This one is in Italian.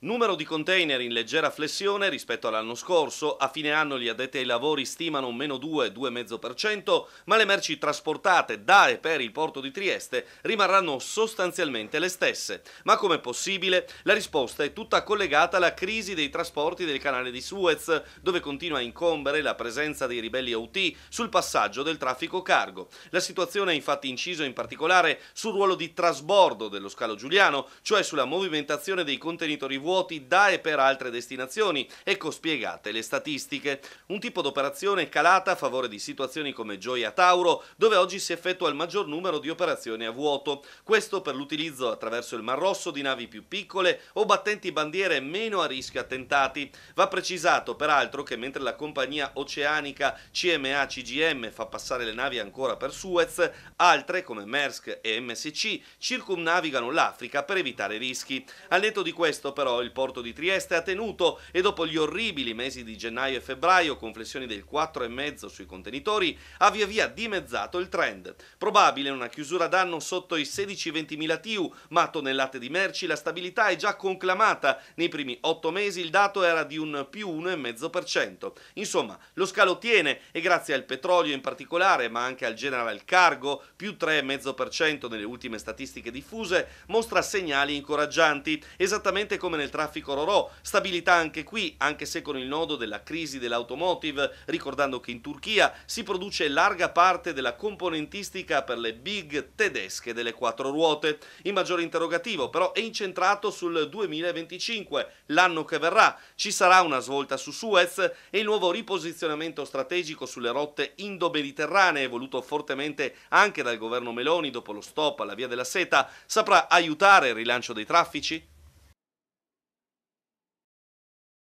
Numero di container in leggera flessione rispetto all'anno scorso, a fine anno gli addetti ai lavori stimano un meno 2-2,5%, ma le merci trasportate da e per il porto di Trieste rimarranno sostanzialmente le stesse. Ma come possibile? La risposta è tutta collegata alla crisi dei trasporti del canale di Suez, dove continua a incombere la presenza dei ribelli Houthi sul passaggio del traffico cargo. La situazione è infatti inciso in particolare sul ruolo di trasbordo dello scalo giuliano, cioè sulla movimentazione dei contenitori vuoti da e per altre destinazioni. Ecco spiegate le statistiche. Un tipo d'operazione calata a favore di situazioni come Gioia Tauro, dove oggi si effettua il maggior numero di operazioni a vuoto. Questo per l'utilizzo attraverso il Mar Rosso di navi più piccole o battenti bandiere meno a rischio attentati. Va precisato peraltro che mentre la compagnia oceanica CMA CGM fa passare le navi ancora per Suez, altre come Maersk e MSC circumnavigano l'Africa per evitare rischi. Al netto di questo però il porto di Trieste ha tenuto e dopo gli orribili mesi di gennaio e febbraio con flessioni del 4,5 sui contenitori ha via via dimezzato il trend. Probabile una chiusura d'anno sotto i 16-20 mila TIU, ma tonnellate di merci la stabilità è già conclamata. Nei primi 8 mesi il dato era di un più 1,5%. Insomma, lo scalo tiene e grazie al petrolio in particolare, ma anche al general cargo, più 3,5% nelle ultime statistiche diffuse, mostra segnali incoraggianti, esattamente come nel nel traffico Roro. stabilità anche qui, anche se con il nodo della crisi dell'automotive, ricordando che in Turchia si produce larga parte della componentistica per le big tedesche delle quattro ruote. Il maggiore interrogativo però è incentrato sul 2025, l'anno che verrà. Ci sarà una svolta su Suez e il nuovo riposizionamento strategico sulle rotte indo-mediterranee, voluto fortemente anche dal governo Meloni dopo lo stop alla Via della Seta, saprà aiutare il rilancio dei traffici?